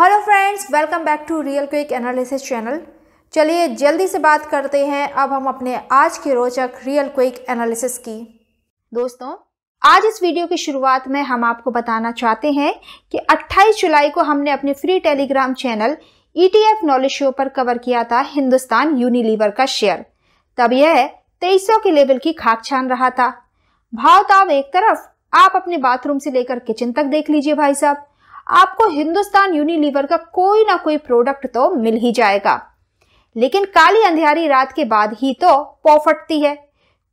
hello friends welcome back to real quick analysis channel चलिए जल्दी से बात करते हैं अब हम अपने आज के रोचक रियल क्विक एनालिसिस की दोस्तों आज इस वीडियो की शुरुआत में हम आपको बताना चाहते हैं कि 28 जुलाई को हमने अपने free Telegram channel ETF knowledge show पर कवर किया था हिंदुस्तान यूनिलीवर का शेयर तब यह तेईस के लेवल की खाक छान रहा था भाव एक तरफ आप अपने बाथरूम से लेकर किचन तक देख लीजिए भाई साहब आपको हिंदुस्तान यूनिलीवर का कोई ना कोई प्रोडक्ट तो मिल ही जाएगा लेकिन काली अंधेरी रात के बाद ही तो पौ है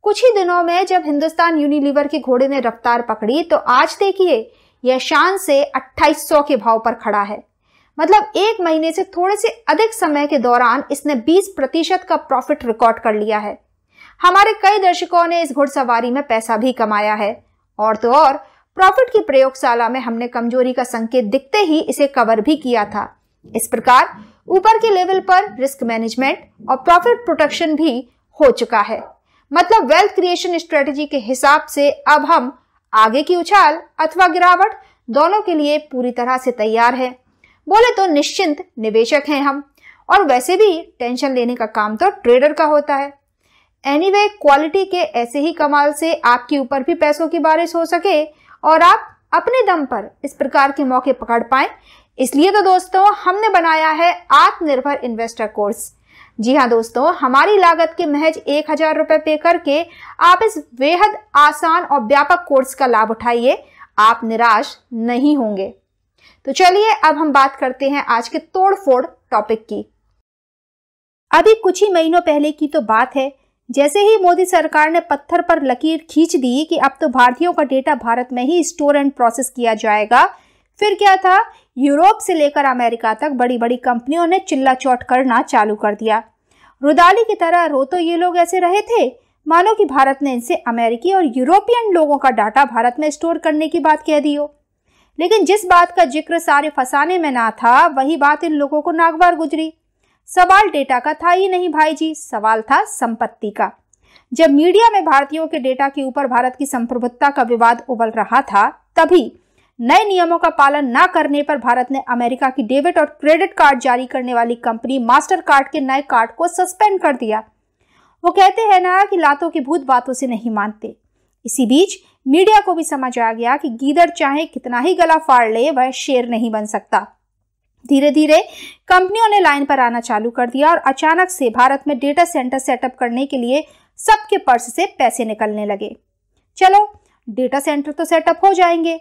कुछ ही दिनों में जब हिंदुस्तान यूनिलीवर के घोड़े ने रफ्तार पकड़ी तो आज देखिए यह शान से 2800 के भाव पर खड़ा है मतलब एक महीने से थोड़े से अधिक समय के दौरान इसने 20 प्रतिशत का प्रॉफिट रिकॉर्ड कर लिया है हमारे कई दर्शकों ने इस घुड़सवारी में पैसा भी कमाया है और तो और प्रॉफिट की प्रयोगशाला में हमने कमजोरी का संकेत दिखते ही इसे कवर भी किया था इस प्रकार ऊपर के लेवल पर रिस्क मैनेजमेंट और प्रॉफिट प्रोटेक्शन भी हो चुका है मतलब वेल्थ क्रिएशन स्ट्रेटेजी के हिसाब से अब हम आगे की उछाल अथवा गिरावट दोनों के लिए पूरी तरह से तैयार है बोले तो निश्चिंत निवेशक हैं हम और वैसे भी टेंशन लेने का काम तो ट्रेडर का होता है एनीवे anyway, क्वालिटी के ऐसे ही कमाल से आपके ऊपर भी पैसों की बारिश हो सके और आप अपने दम पर इस प्रकार के मौके पकड़ पाए इसलिए तो दोस्तों हमने बनाया है आत्मनिर्भर इन्वेस्टर कोर्स जी हाँ दोस्तों हमारी लागत के महज एक हजार रुपए पे करके आप इस बेहद आसान और व्यापक कोर्स का लाभ उठाइए आप निराश नहीं होंगे तो चलिए अब हम बात करते हैं आज के तोड़फोड़ टॉपिक की अभी कुछ ही महीनों पहले की तो बात है जैसे ही मोदी सरकार ने पत्थर पर लकीर खींच दी कि अब तो भारतीयों का डेटा भारत में ही स्टोर एंड प्रोसेस किया जाएगा फिर क्या था यूरोप से लेकर अमेरिका तक बड़ी बड़ी कंपनियों ने चिल्ला चौट करना चालू कर दिया रुदाली की तरह रो तो ये लोग ऐसे रहे थे मानो कि भारत ने इनसे अमेरिकी और यूरोपियन लोगों का डाटा भारत में स्टोर करने की बात कह दी हो लेकिन जिस बात का जिक्र सारे फसाने में ना था वही बात इन लोगों को नागवार गुजरी सवाल डेटा का था ही नहीं भाई जी सवाल था संपत्ति का जब मीडिया में भारतीयों के डेटा के ऊपर भारत की संप्रभुता का विवाद उबल रहा था तभी नए नियमों का पालन न करने पर भारत ने अमेरिका की डेबिट और क्रेडिट कार्ड जारी करने वाली कंपनी मास्टर कार्ड के नए कार्ड को सस्पेंड कर दिया वो कहते हैं ना कि लातों की भूत बातों से नहीं मानते इसी बीच मीडिया को भी समझ आ गया कि गीदड़ चाहे कितना ही गला फाड़ ले वह शेर नहीं बन सकता धीरे धीरे कंपनियों ने लाइन पर आना चालू कर दिया और अचानक से भारत में डेटा सेंटर सेटअप करने के लिए सबके पर्स से पैसे निकलने लगे चलो डेटा सेंटर तो सेटअप हो जाएंगे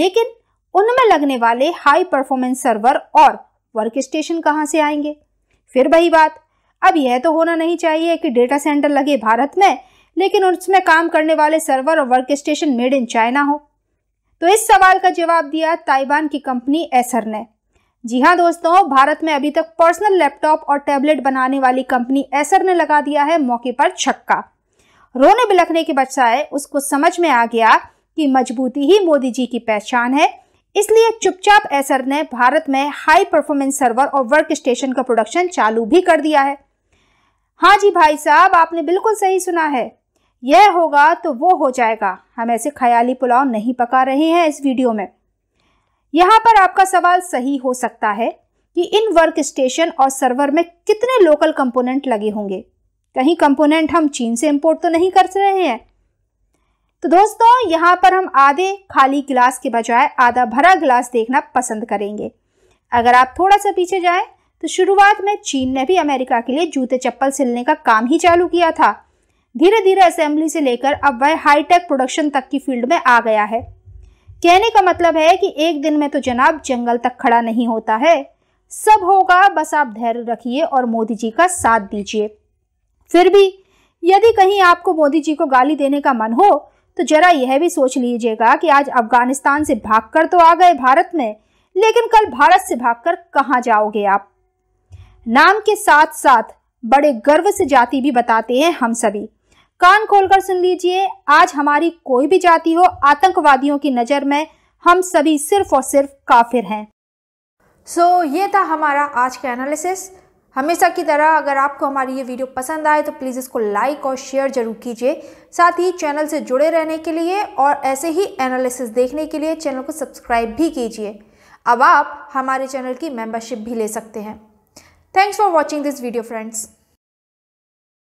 लेकिन उनमें लगने वाले हाई परफॉर्मेंस सर्वर और वर्क स्टेशन कहाँ से आएंगे फिर वही बात अब यह तो होना नहीं चाहिए कि डेटा सेंटर लगे भारत में लेकिन उसमें काम करने वाले सर्वर और work station made in China हो तो इस सवाल का जवाब दिया ताइवान की कंपनी एसर ने जी हाँ दोस्तों भारत में अभी तक पर्सनल लैपटॉप और टैबलेट बनाने वाली कंपनी एसर ने लगा दिया है मौके पर छक्का रोने बिलखने के बचाए उसको समझ में आ गया कि मजबूती ही मोदी जी की पहचान है इसलिए चुपचाप एसर ने भारत में हाई परफॉर्मेंस सर्वर और वर्क स्टेशन का प्रोडक्शन चालू भी कर दिया है हाँ जी भाई साहब आपने बिल्कुल सही सुना है यह होगा तो वो हो जाएगा हम ऐसे ख्याली पुलाव नहीं पका रहे हैं इस वीडियो में यहाँ पर आपका सवाल सही हो सकता है कि इन वर्क स्टेशन और सर्वर में कितने लोकल कंपोनेंट लगे होंगे कहीं कंपोनेंट हम चीन से इंपोर्ट तो नहीं कर रहे हैं तो दोस्तों यहाँ पर हम आधे खाली गिलास के बजाय आधा भरा गिलास देखना पसंद करेंगे अगर आप थोड़ा सा पीछे जाएं तो शुरुआत में चीन ने भी अमेरिका के लिए जूते चप्पल सिलने का काम ही चालू किया था धीरे धीरे असेंबली से लेकर अब वह हाईटेक प्रोडक्शन तक की फील्ड में आ गया है कहने का मतलब है कि एक दिन में तो जनाब जंगल तक खड़ा नहीं होता है सब होगा बस आप धैर्य रखिए और मोदी जी का साथ दीजिए फिर भी यदि कहीं आपको मोदी जी को गाली देने का मन हो तो जरा यह भी सोच लीजिएगा कि आज अफगानिस्तान से भागकर तो आ गए भारत में लेकिन कल भारत से भागकर कहां जाओगे आप नाम के साथ साथ बड़े गर्व से जाति भी बताते हैं हम सभी कान खोलकर सुन लीजिए आज हमारी कोई भी जाति हो आतंकवादियों की नज़र में हम सभी सिर्फ और सिर्फ काफिर हैं सो so, ये था हमारा आज का एनालिसिस हमेशा की तरह अगर आपको हमारी ये वीडियो पसंद आए तो प्लीज़ इसको लाइक और शेयर ज़रूर कीजिए साथ ही चैनल से जुड़े रहने के लिए और ऐसे ही एनालिसिस देखने के लिए चैनल को सब्सक्राइब भी कीजिए अब आप हमारे चैनल की मेंबरशिप भी ले सकते हैं thanks for watching this video friends